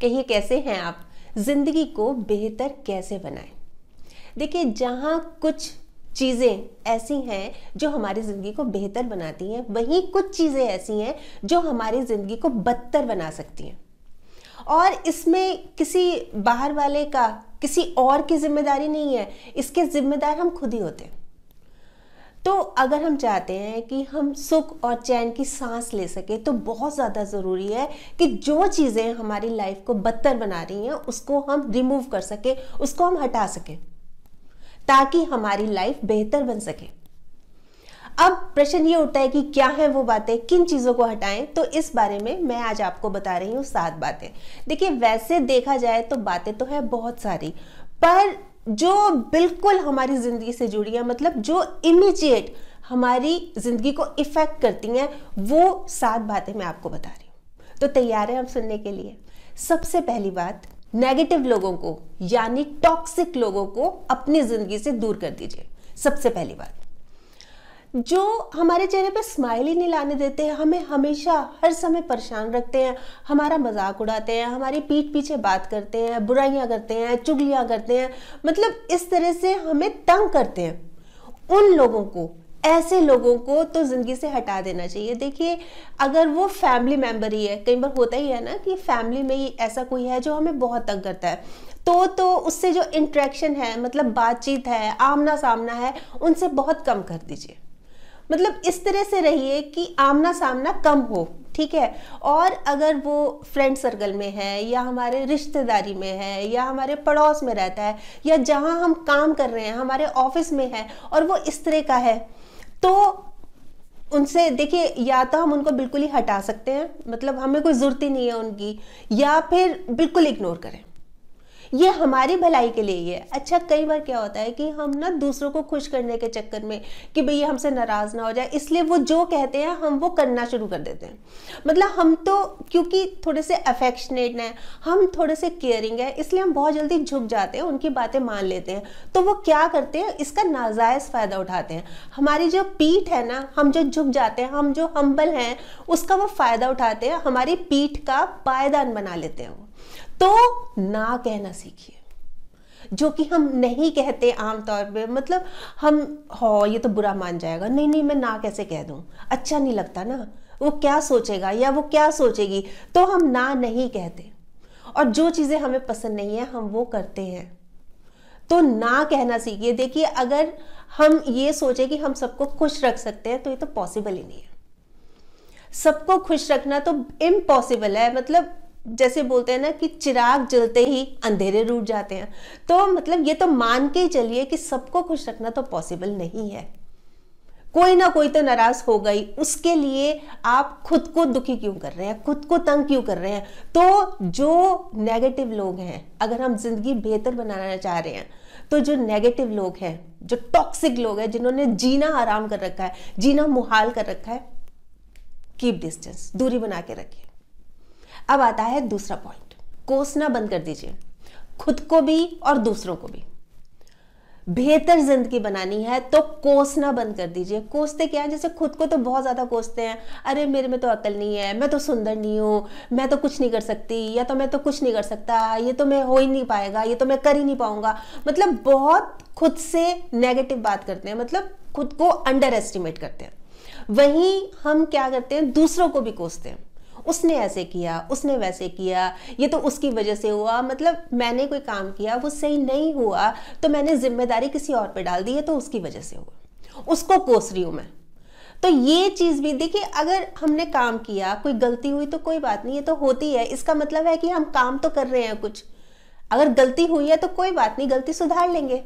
कहिए कैसे हैं आप ज़िंदगी को बेहतर कैसे बनाएं देखिए जहाँ कुछ चीज़ें ऐसी हैं जो हमारी ज़िंदगी को बेहतर बनाती हैं वहीं कुछ चीज़ें ऐसी हैं जो हमारी ज़िंदगी को बदतर बना सकती हैं और इसमें किसी बाहर वाले का किसी और की जिम्मेदारी नहीं है इसके जिम्मेदार हम खुद ही होते हैं तो अगर हम चाहते हैं कि हम सुख और चैन की सांस ले सकें तो बहुत ज़्यादा ज़रूरी है कि जो चीज़ें हमारी लाइफ को बदतर बना रही हैं उसको हम रिमूव कर सकें उसको हम हटा सकें ताकि हमारी लाइफ बेहतर बन सके अब प्रश्न ये उठता है कि क्या है वो बातें किन चीज़ों को हटाएं तो इस बारे में मैं आज आपको बता रही हूँ सात बातें देखिए वैसे देखा जाए तो बातें तो है बहुत सारी पर जो बिल्कुल हमारी ज़िंदगी से जुड़ी है मतलब जो इमीजिएट हमारी ज़िंदगी को इफ़ेक्ट करती हैं वो सात बातें मैं आपको बता रही हूँ तो तैयार हैं आप सुनने के लिए सबसे पहली बात नेगेटिव लोगों को यानी टॉक्सिक लोगों को अपनी ज़िंदगी से दूर कर दीजिए सबसे पहली बात जो हमारे चेहरे पे स्माइल ही नहीं लाने देते हैं हमें हमेशा हर समय परेशान रखते हैं हमारा मजाक उड़ाते हैं हमारी पीठ पीछे बात करते हैं बुराइयां करते हैं चुगलियां करते हैं मतलब इस तरह से हमें तंग करते हैं उन लोगों को ऐसे लोगों को तो ज़िंदगी से हटा देना चाहिए देखिए अगर वो फैमिली मेम्बर ही है कई बार होता ही है ना कि फैमिली में ही ऐसा कोई है जो हमें बहुत तंग करता है तो तो उससे जो इंट्रैक्शन है मतलब बातचीत है आमना सामना है उनसे बहुत कम कर दीजिए मतलब इस तरह से रहिए कि आमना सामना कम हो ठीक है और अगर वो फ्रेंड सर्कल में है या हमारे रिश्तेदारी में है या हमारे पड़ोस में रहता है या जहाँ हम काम कर रहे हैं हमारे ऑफिस में है और वो इस तरह का है तो उनसे देखिए या तो हम उनको बिल्कुल ही हटा सकते हैं मतलब हमें कोई ज़रूरत ही नहीं है उनकी या फिर बिल्कुल इग्नोर करें ये हमारी भलाई के लिए ही है अच्छा कई बार क्या होता है कि हम ना दूसरों को खुश करने के चक्कर में कि भई हमसे नाराज ना हो जाए इसलिए वो जो कहते हैं हम वो करना शुरू कर देते हैं मतलब हम तो क्योंकि थोड़े से अफेक्शनेट हैं हम थोड़े से केयरिंग है इसलिए हम बहुत जल्दी झुक जाते हैं उनकी बातें मान लेते हैं तो वो क्या करते हैं इसका नाजायज़ फ़ायदा उठाते हैं हमारी जो पीठ है ना हम जो झुक जाते हैं हम जो हम्बल हैं उसका वो फ़ायदा उठाते हैं हमारी पीठ का पायदान बना लेते हैं वो तो ना कहना सीखिए जो कि हम नहीं कहते आमतौर पे मतलब हम हो ये तो बुरा मान जाएगा नहीं नहीं मैं ना कैसे कह दूँ अच्छा नहीं लगता ना वो क्या सोचेगा या वो क्या सोचेगी तो हम ना नहीं कहते और जो चीज़ें हमें पसंद नहीं है हम वो करते हैं तो ना कहना सीखिए देखिए अगर हम ये सोचें कि हम सबको खुश रख सकते हैं तो ये तो पॉसिबल ही नहीं है सबको खुश रखना तो इम्पॉसिबल है मतलब जैसे बोलते हैं ना कि चिराग जलते ही अंधेरे रूट जाते हैं तो मतलब ये तो मान के ही चलिए कि सबको खुश रखना तो पॉसिबल नहीं है कोई ना कोई तो नाराज हो गई उसके लिए आप खुद को दुखी क्यों कर रहे हैं खुद को तंग क्यों कर रहे हैं तो जो नेगेटिव लोग हैं अगर हम जिंदगी बेहतर बनाना चाह रहे हैं तो जो नेगेटिव लोग हैं जो टॉक्सिक लोग हैं जिन्होंने जीना आराम कर रखा है जीना मुहाल कर रखा है कीप डिस्टेंस दूरी बना के रखिए अब आता है दूसरा पॉइंट कोसना बंद कर दीजिए खुद को भी और दूसरों को भी बेहतर जिंदगी बनानी है तो कोसना बंद कर दीजिए कोसते क्या है जैसे खुद को तो बहुत ज़्यादा कोसते हैं अरे मेरे में तो अकल नहीं है मैं तो सुंदर नहीं हूँ मैं तो कुछ नहीं कर सकती या तो मैं तो कुछ नहीं कर सकता ये तो मैं हो ही नहीं पाएगा ये तो मैं कर ही नहीं पाऊंगा मतलब बहुत खुद से नेगेटिव बात करते हैं मतलब खुद को अंडर एस्टिमेट करते हैं वहीं हम क्या करते हैं दूसरों को भी कोसते हैं उसने ऐसे किया उसने वैसे किया ये तो उसकी वजह से हुआ मतलब मैंने कोई काम किया वो सही नहीं हुआ तो मैंने जिम्मेदारी किसी और पे डाल दी है तो उसकी वजह से हुआ उसको कोस रही हूँ मैं तो ये चीज़ भी देखिए अगर हमने काम किया कोई गलती हुई तो कोई बात नहीं ये तो होती है इसका मतलब है कि हम काम तो कर रहे हैं कुछ अगर गलती हुई है तो कोई बात नहीं गलती सुधार लेंगे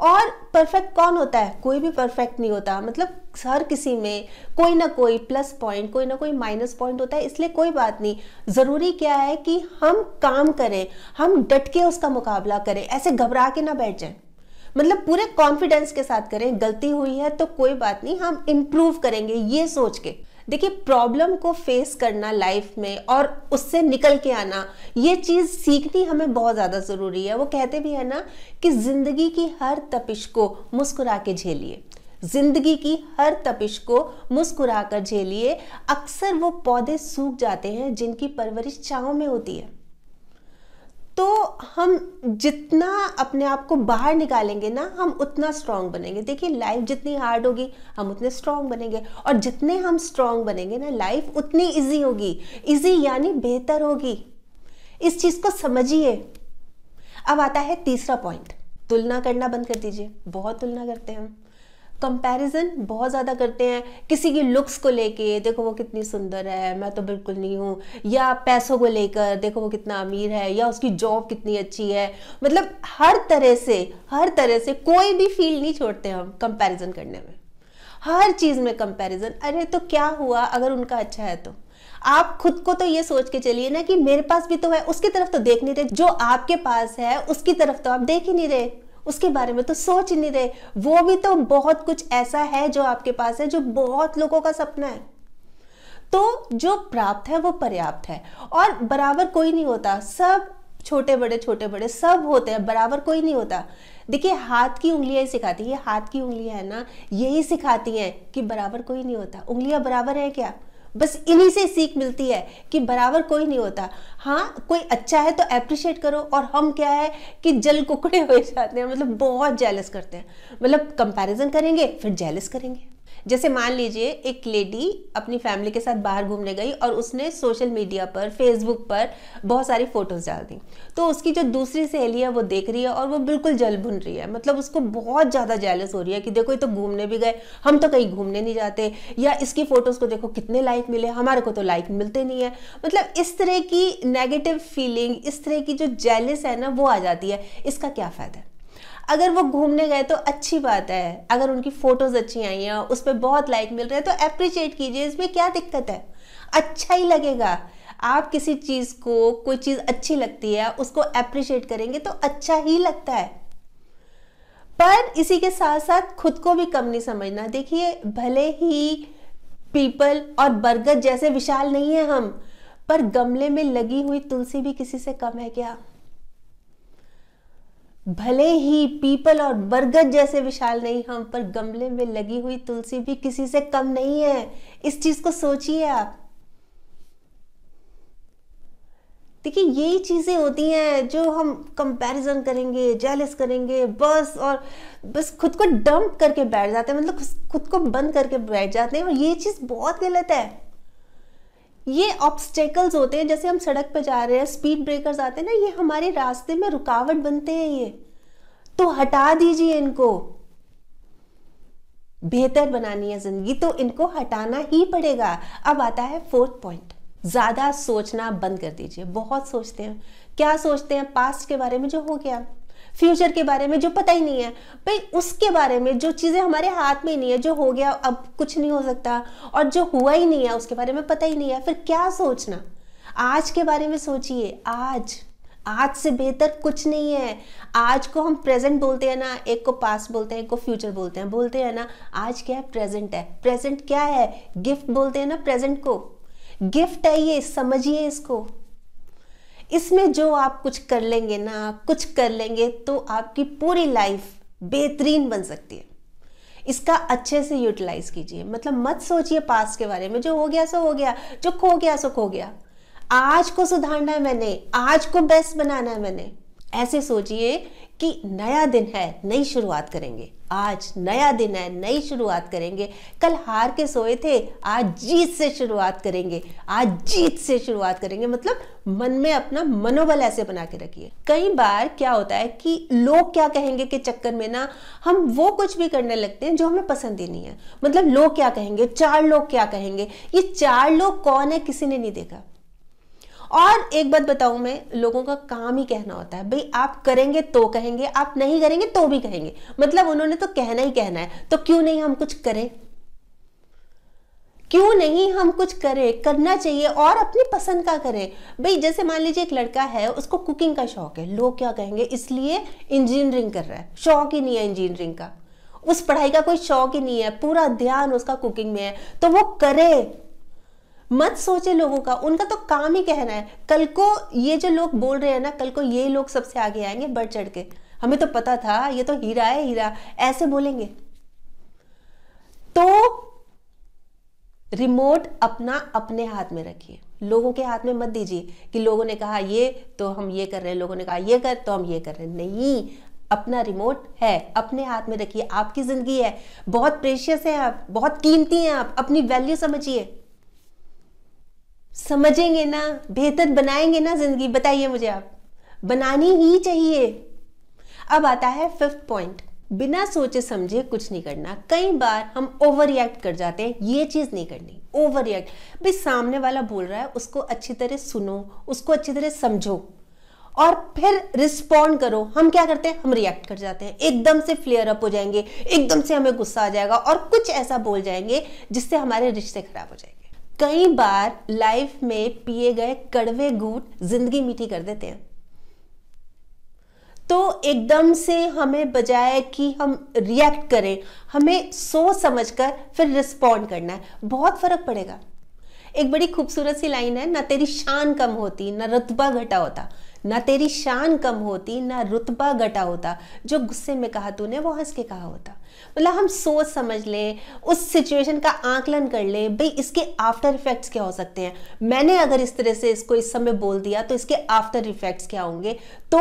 और परफेक्ट कौन होता है कोई भी परफेक्ट नहीं होता मतलब हर किसी में कोई ना कोई प्लस पॉइंट कोई ना कोई माइनस पॉइंट होता है इसलिए कोई बात नहीं ज़रूरी क्या है कि हम काम करें हम डट के उसका मुकाबला करें ऐसे घबरा के ना बैठ जाए मतलब पूरे कॉन्फिडेंस के साथ करें गलती हुई है तो कोई बात नहीं हम इम्प्रूव करेंगे ये सोच के देखिए प्रॉब्लम को फेस करना लाइफ में और उससे निकल के आना ये चीज़ सीखनी हमें बहुत ज़्यादा ज़रूरी है वो कहते भी है ना कि ज़िंदगी की हर तपिश को मुस्कुरा के झेलिए जिंदगी की हर तपिश को मुस्कुरा कर झेलिए अक्सर वो पौधे सूख जाते हैं जिनकी परवरिश छाँव में होती है तो हम जितना अपने आप को बाहर निकालेंगे ना हम उतना स्ट्रांग बनेंगे देखिए लाइफ जितनी हार्ड होगी हम उतने स्ट्रांग बनेंगे और जितने हम स्ट्रांग बनेंगे ना लाइफ उतनी इजी होगी इजी यानी बेहतर होगी इस चीज़ को समझिए अब आता है तीसरा पॉइंट तुलना करना बंद कर दीजिए बहुत तुलना करते हैं हम कंपैरिजन बहुत ज़्यादा करते हैं किसी की लुक्स को लेके देखो वो कितनी सुंदर है मैं तो बिल्कुल नहीं हूँ या पैसों को लेकर देखो वो कितना अमीर है या उसकी जॉब कितनी अच्छी है मतलब हर तरह से हर तरह से कोई भी फील नहीं छोड़ते हम कंपैरिजन करने में हर चीज़ में कंपैरिजन अरे तो क्या हुआ अगर उनका अच्छा है तो आप खुद को तो ये सोच के चलिए ना कि मेरे पास भी तो है उसकी तरफ तो देख नहीं रहे जो आपके पास है उसकी तरफ तो आप देख ही नहीं रहे उसके बारे में तो सोच ही नहीं रहे वो भी तो बहुत कुछ ऐसा है जो आपके पास है जो बहुत लोगों का सपना है तो जो प्राप्त है वो पर्याप्त है और बराबर कोई नहीं होता सब छोटे बड़े छोटे बड़े सब होते हैं बराबर कोई नहीं होता देखिए हाथ की उंगलियां ही सिखाती है हाथ की उंगलियां है ना यही सिखाती हैं कि बराबर कोई नहीं होता उंगलियां बराबर है क्या बस इन्हीं से सीख मिलती है कि बराबर कोई नहीं होता हाँ कोई अच्छा है तो अप्रिशिएट करो और हम क्या है कि जल कुकड़े हो जाते हैं मतलब बहुत जेलस करते हैं मतलब कंपैरिजन करेंगे फिर जेलस करेंगे जैसे मान लीजिए एक लेडी अपनी फैमिली के साथ बाहर घूमने गई और उसने सोशल मीडिया पर फेसबुक पर बहुत सारी फ़ोटोज़ डाल दी तो उसकी जो दूसरी सहेली है वो देख रही है और वो बिल्कुल जल भुन रही है मतलब उसको बहुत ज़्यादा जेलस हो रही है कि देखो ये तो घूमने भी गए हम तो कहीं घूमने नहीं जाते या इसकी फ़ोटोज़ को देखो कितने लाइक मिले हमारे को तो लाइक मिलते नहीं है मतलब इस तरह की नेगेटिव फीलिंग इस तरह की जो जेलस है ना वो आ जाती है इसका क्या फ़ायदा है अगर वो घूमने गए तो अच्छी बात है अगर उनकी फोटोज अच्छी आई हैं उस पर बहुत लाइक मिल रहे हैं तो अप्रिशिएट कीजिए इसमें क्या दिक्कत है अच्छा ही लगेगा आप किसी चीज़ को कोई चीज़ अच्छी लगती है उसको अप्रिशिएट करेंगे तो अच्छा ही लगता है पर इसी के साथ साथ खुद को भी कम नहीं समझना देखिए भले ही पीपल और बरगद जैसे विशाल नहीं है हम पर गमले में लगी हुई तुलसी भी किसी से कम है क्या भले ही पीपल और बरगद जैसे विशाल नहीं हम पर गमले में लगी हुई तुलसी भी किसी से कम नहीं है इस चीज को सोचिए आप देखिए यही चीज़ें होती हैं जो हम कंपैरिजन करेंगे जेलस करेंगे बस और बस खुद को डंप करके बैठ जाते हैं मतलब खुद को बंद करके बैठ जाते हैं और ये चीज़ बहुत गलत है ये ऑब्स्टेकल्स होते हैं जैसे हम सड़क पर जा रहे हैं स्पीड ब्रेकर्स आते हैं ना ये हमारे रास्ते में रुकावट बनते हैं ये तो हटा दीजिए इनको बेहतर बनानी है जिंदगी तो इनको हटाना ही पड़ेगा अब आता है फोर्थ पॉइंट ज़्यादा सोचना बंद कर दीजिए बहुत सोचते हैं क्या सोचते हैं पास्ट के बारे में जो हो गया फ्यूचर के बारे में जो पता ही नहीं है भाई उसके बारे में जो चीज़ें हमारे हाथ में नहीं है जो हो गया अब कुछ नहीं हो सकता और जो हुआ ही नहीं है उसके बारे में पता ही नहीं है फिर क्या सोचना आज के बारे में सोचिए आज आज से बेहतर कुछ नहीं है आज को हम प्रेजेंट बोलते हैं ना एक को पास्ट बोलते हैं एक को फ्यूचर बोलते हैं बोलते हैं ना आज क्या है प्रेजेंट है प्रेजेंट क्या है गिफ्ट बोलते हैं ना प्रेजेंट को गिफ्ट है ये समझिए इसको इसमें जो आप कुछ कर लेंगे ना आप कुछ कर लेंगे तो आपकी पूरी लाइफ बेहतरीन बन सकती है इसका अच्छे से यूटिलाइज कीजिए मतलब मत सोचिए पास के बारे में जो हो गया सो हो गया जो खो गया सो खो गया आज को सुधारना है मैंने आज को बेस्ट बनाना है मैंने ऐसे सोचिए कि नया दिन है नई शुरुआत करेंगे आज नया दिन है नई शुरुआत करेंगे कल हार के सोए थे आज जीत से शुरुआत करेंगे आज जीत से शुरुआत करेंगे मतलब मन में अपना मनोबल ऐसे बना के रखिए कई बार क्या होता है कि लोग क्या कहेंगे के चक्कर में ना हम वो कुछ भी करने लगते हैं जो हमें पसंद ही नहीं है मतलब लोग क्या कहेंगे चार लोग क्या कहेंगे ये चार लोग कौन है किसी ने नहीं देखा और एक बात बताऊं मैं लोगों का काम ही कहना होता है भाई आप करेंगे तो कहेंगे आप नहीं करेंगे तो भी कहेंगे मतलब उन्होंने तो कहना ही कहना है तो क्यों नहीं हम कुछ करें क्यों नहीं हम कुछ करें करना चाहिए और अपनी पसंद का करें भाई जैसे मान लीजिए एक लड़का है उसको कुकिंग का शौक है लोग क्या कहेंगे इसलिए इंजीनियरिंग कर रहा है शौक ही नहीं है इंजीनियरिंग का उस पढ़ाई का कोई शौक ही नहीं है पूरा ध्यान उसका कुकिंग में है तो वो करे मत सोचे लोगों का उनका तो काम ही कहना है कल को ये जो लोग बोल रहे हैं ना कल को ये लोग सबसे आगे आएंगे बढ़ चढ़ के हमें तो पता था ये तो हीरा है हीरा ऐसे बोलेंगे तो रिमोट अपना अपने हाथ में रखिए लोगों के हाथ में मत दीजिए कि लोगों ने कहा ये तो हम ये कर रहे हैं लोगों ने कहा ये कर तो हम ये कर रहे हैं नहीं अपना रिमोट है अपने हाथ में रखिए आपकी ज़िंदगी है बहुत प्रेशियस है आप बहुत कीमती हैं आप अपनी वैल्यू समझिए समझेंगे ना बेहतर बनाएंगे ना जिंदगी बताइए मुझे आप बनानी ही चाहिए अब आता है फिफ्थ पॉइंट बिना सोचे समझे कुछ नहीं करना कई बार हम ओवर रिएक्ट कर जाते हैं ये चीज़ नहीं करनी ओवर रिएक्ट भाई सामने वाला बोल रहा है उसको अच्छी तरह सुनो उसको अच्छी तरह समझो और फिर रिस्पॉन्ड करो हम क्या करते हैं हम रिएक्ट कर जाते हैं एकदम से फ्लेयर अप हो जाएंगे एकदम से हमें गुस्सा आ जाएगा और कुछ ऐसा बोल जाएंगे जिससे हमारे रिश्ते खराब हो जाएंगे कई बार लाइफ में पिए गए कड़वे घूट जिंदगी मीठी कर देते हैं तो एकदम से हमें बजाय कि हम रिएक्ट करें हमें सोच समझकर फिर रिस्पॉन्ड करना है बहुत फर्क पड़ेगा एक बड़ी खूबसूरत सी लाइन है ना तेरी शान कम होती ना रुतबा घटा होता ना तेरी शान कम होती ना रुतबा घटा होता जो गुस्से में कहा तूने वो हंस के कहा होता मतलब हम सोच समझ लें उस सिचुएशन का आंकलन कर लें भाई इसके आफ्टर इफेक्ट्स क्या हो सकते हैं मैंने अगर इस तरह से इसको इस समय बोल दिया तो इसके आफ्टर इफेक्ट्स क्या होंगे तो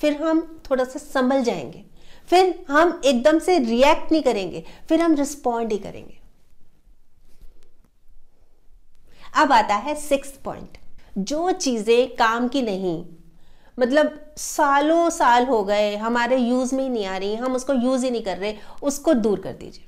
फिर हम थोड़ा सा संभल जाएंगे फिर हम एकदम से रिएक्ट नहीं करेंगे फिर हम रिस्पॉन्ड ही करेंगे अब आता है सिक्स पॉइंट जो चीज़ें काम की नहीं मतलब सालों साल हो गए हमारे यूज़ में ही नहीं आ रही हम उसको यूज़ ही नहीं कर रहे उसको दूर कर दीजिए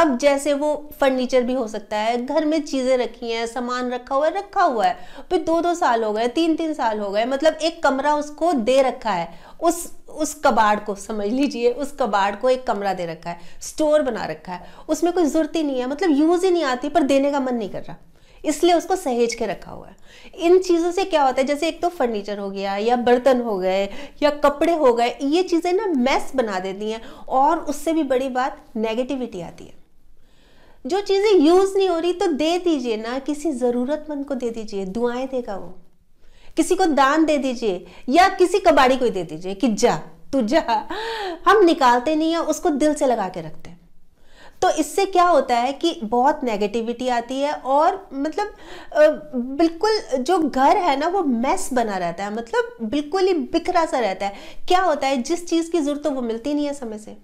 अब जैसे वो फर्नीचर भी हो सकता है घर में चीज़ें रखी हैं सामान रखा हुआ है रखा हुआ है फिर दो दो साल हो गए तीन तीन साल हो गए मतलब एक कमरा उसको दे रखा है उस उस कबाड़ को समझ लीजिए उस कबाड़ को एक कमरा दे रखा है स्टोर बना रखा है उसमें कोई ज़रूरत ही नहीं है मतलब यूज़ ही नहीं आती पर देने का मन नहीं कर रहा इसलिए उसको सहेज के रखा हुआ है इन चीज़ों से क्या होता है जैसे एक तो फर्नीचर हो गया या बर्तन हो गए या कपड़े हो गए ये चीज़ें ना मैस बना देती हैं और उससे भी बड़ी बात नेगेटिविटी आती है जो चीज़ें यूज़ नहीं हो रही तो दे दीजिए ना किसी ज़रूरतमंद को दे दीजिए दुआएं देगा वो किसी को दान दे दीजिए या किसी कबाड़ी को दे दीजिए कि जा तू जा हम निकालते नहीं है उसको दिल से लगा के रखते हैं तो इससे क्या होता है कि बहुत नेगेटिविटी आती है और मतलब बिल्कुल जो घर है ना वो मैस बना रहता है मतलब बिल्कुल ही बिखरा सा रहता है क्या होता है जिस चीज़ की ज़रूरत तो वो मिलती नहीं है समय से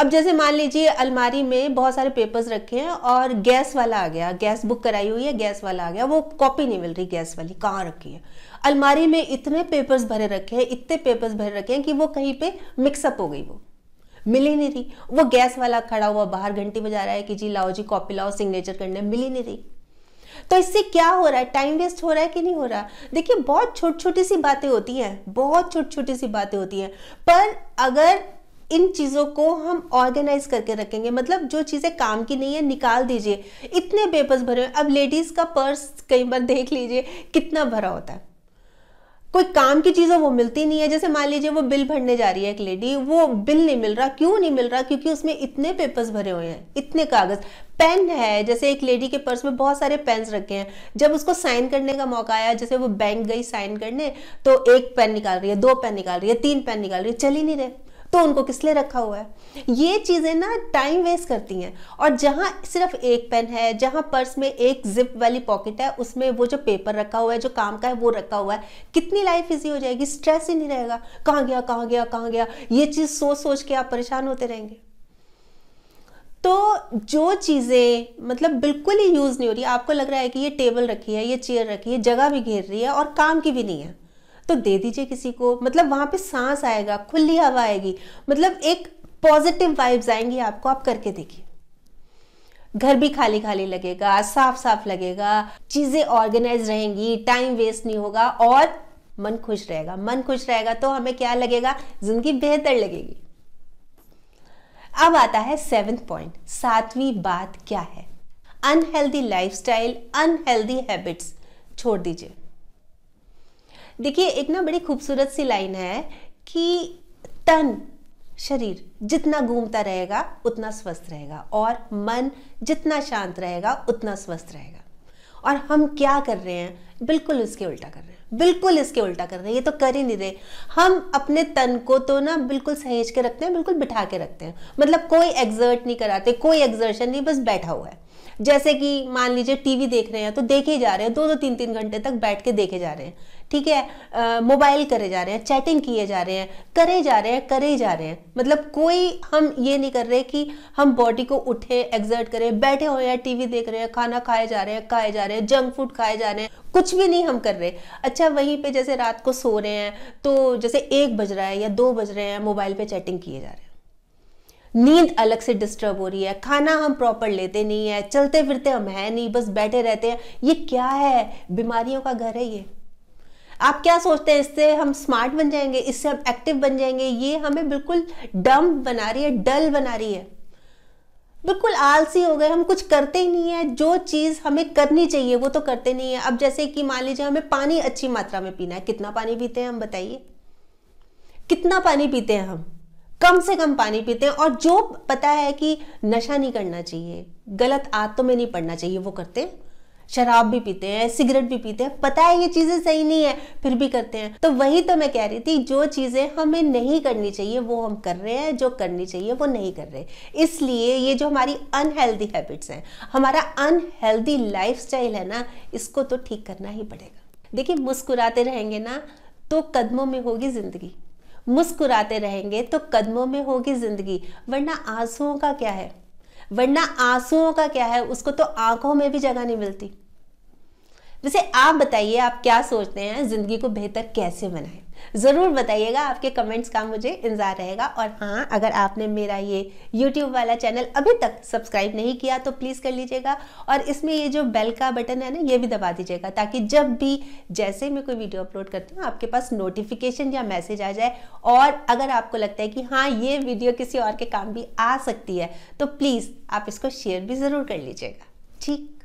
अब जैसे मान लीजिए अलमारी में बहुत सारे पेपर्स रखे हैं और गैस वाला आ गया गैस बुक कराई हुई है गैस वाला आ गया वो कॉपी नहीं मिल रही गैस वाली कहाँ रखी है अलमारी में इतने पेपर्स भरे रखे हैं इतने पेपर्स भरे रखे हैं कि वो कहीं पे मिक्सअप हो गई वो मिली नहीं रही वो गैस वाला खड़ा हुआ बाहर घंटी बजा रहा है कि जी लाओ जी कॉपी लाओ सिग्नेचर करने मिली नहीं रही तो इससे क्या हो रहा है टाइम वेस्ट हो रहा है कि नहीं हो रहा देखिए बहुत छोटी छोटी सी बातें होती हैं बहुत छोटी छोटी सी बातें होती हैं पर अगर इन चीज़ों को हम ऑर्गेनाइज करके रखेंगे मतलब जो चीज़ें काम की नहीं है निकाल दीजिए इतने पेपर्स भरे हुए अब लेडीज़ का पर्स कई बार देख लीजिए कितना भरा होता है कोई काम की चीज़ है वो मिलती नहीं है जैसे मान लीजिए वो बिल भरने जा रही है एक लेडी वो बिल नहीं मिल रहा क्यों नहीं मिल रहा क्योंकि उसमें इतने पेपर्स भरे हुए हैं इतने कागज़ पेन है जैसे एक लेडी के पर्स में बहुत सारे पेन्स रखे हैं जब उसको साइन करने का मौका आया जैसे वो बैंक गई साइन करने तो एक पेन निकाल रही है दो पेन निकाल रही है तीन पेन निकाल रही है चल ही नहीं रहे तो उनको किस लिए रखा हुआ है ये चीज़ें ना टाइम वेस्ट करती हैं और जहाँ सिर्फ एक पेन है जहाँ पर्स में एक जिप वाली पॉकेट है उसमें वो जो पेपर रखा हुआ है जो काम का है वो रखा हुआ है कितनी लाइफ ईजी हो जाएगी स्ट्रेस ही नहीं रहेगा कहाँ गया कहाँ गया कहाँ गया ये चीज़ सोच सोच के आप परेशान होते रहेंगे तो जो चीज़ें मतलब बिल्कुल ही यूज़ नहीं हो रही आपको लग रहा है कि ये टेबल रखी है ये चेयर रखी है जगह भी घेर रही है और काम की भी नहीं है तो दे दीजिए किसी को मतलब वहां पे सांस आएगा खुली हवा आएगी मतलब एक पॉजिटिव वाइब्स आएंगी आपको आप करके देखिए घर भी खाली खाली लगेगा साफ साफ लगेगा चीज़ें ऑर्गेनाइज रहेंगी टाइम वेस्ट नहीं होगा और मन खुश रहेगा मन खुश रहेगा तो हमें क्या लगेगा जिंदगी बेहतर लगेगी अब आता है सेवेंथ पॉइंट सातवीं बात क्या है अनहेल्दी लाइफस्टाइल अनहेल्दी हैबिट्स छोड़ दीजिए देखिए एक ना बड़ी खूबसूरत सी लाइन है कि तन शरीर जितना घूमता रहेगा उतना स्वस्थ रहेगा और मन जितना शांत रहेगा उतना स्वस्थ रहेगा और हम क्या कर रहे हैं बिल्कुल इसके उल्टा कर रहे हैं बिल्कुल इसके उल्टा कर रहे हैं ये तो कर ही नहीं रहे हम अपने तन को तो ना बिल्कुल सहेज के रखते हैं बिल्कुल बिठा के रखते हैं मतलब कोई एग्जर्ट नहीं कराते कोई एग्जर्शन नहीं बस बैठा हुआ है जैसे कि मान लीजिए टीवी देख रहे हैं तो देखे जा रहे हैं दो दो तीन तीन घंटे तक बैठ के देखे जा रहे हैं ठीक है मोबाइल करे जा रहे हैं चैटिंग किए जा रहे हैं करे जा रहे हैं करे जा रहे हैं मतलब कोई हम ये नहीं कर रहे कि हम बॉडी को उठे एग्जर्ट करें बैठे हुए हैं टीवी देख रहे हैं खाना खाए जा रहे हैं खाए जा रहे हैं जंक फूड खाए जा रहे हैं कुछ भी नहीं हम कर रहे अच्छा वहीं पर जैसे रात को सो रहे हैं तो जैसे एक बज रहा है या दो बज रहे हैं मोबाइल पर चैटिंग किए जा रहे हैं नींद अलग से डिस्टर्ब हो रही है खाना हम प्रॉपर लेते नहीं है चलते फिरते हम हैं नहीं बस बैठे रहते हैं ये क्या है बीमारियों का घर है ये आप क्या सोचते हैं इससे हम स्मार्ट बन जाएंगे इससे हम एक्टिव बन जाएंगे ये हमें बिल्कुल डम बना रही है डल बना रही है बिल्कुल आलसी हो गए हम कुछ करते ही नहीं है जो चीज़ हमें करनी चाहिए वो तो करते नहीं है अब जैसे कि मान लीजिए हमें पानी अच्छी मात्रा में पीना है कितना पानी पीते हैं हम बताइए कितना पानी पीते हैं हम कम से कम पानी पीते हैं और जो पता है कि नशा नहीं करना चाहिए गलत आदतों में नहीं पड़ना चाहिए वो करते हैं शराब भी पीते हैं सिगरेट भी पीते हैं पता है ये चीजें सही नहीं है फिर भी करते हैं तो वही तो मैं कह रही थी जो चीजें हमें नहीं करनी चाहिए वो हम कर रहे हैं जो करनी चाहिए वो नहीं कर रहे इसलिए ये जो हमारी अनहेल्दी हैबिट्स हैं हमारा अनहेल्दी लाइफ है ना इसको तो ठीक करना ही पड़ेगा देखिए मुस्कुराते रहेंगे ना तो कदमों में होगी जिंदगी मुस्कुराते रहेंगे तो कदमों में होगी जिंदगी वरना आंसुओं का क्या है वरना आंसुओं का क्या है उसको तो आंखों में भी जगह नहीं मिलती वैसे आप बताइए आप क्या सोचते हैं ज़िंदगी को बेहतर कैसे बनाएं ज़रूर बताइएगा आपके कमेंट्स का मुझे इंतज़ार रहेगा और हाँ अगर आपने मेरा ये यूट्यूब वाला चैनल अभी तक सब्सक्राइब नहीं किया तो प्लीज़ कर लीजिएगा और इसमें ये जो बेल का बटन है ना ये भी दबा दीजिएगा ताकि जब भी जैसे मैं कोई वीडियो अपलोड करती हूँ आपके पास नोटिफिकेशन या मैसेज आ जाए और अगर आपको लगता है कि हाँ ये वीडियो किसी और के काम भी आ सकती है तो प्लीज़ आप इसको शेयर भी ज़रूर कर लीजिएगा ठीक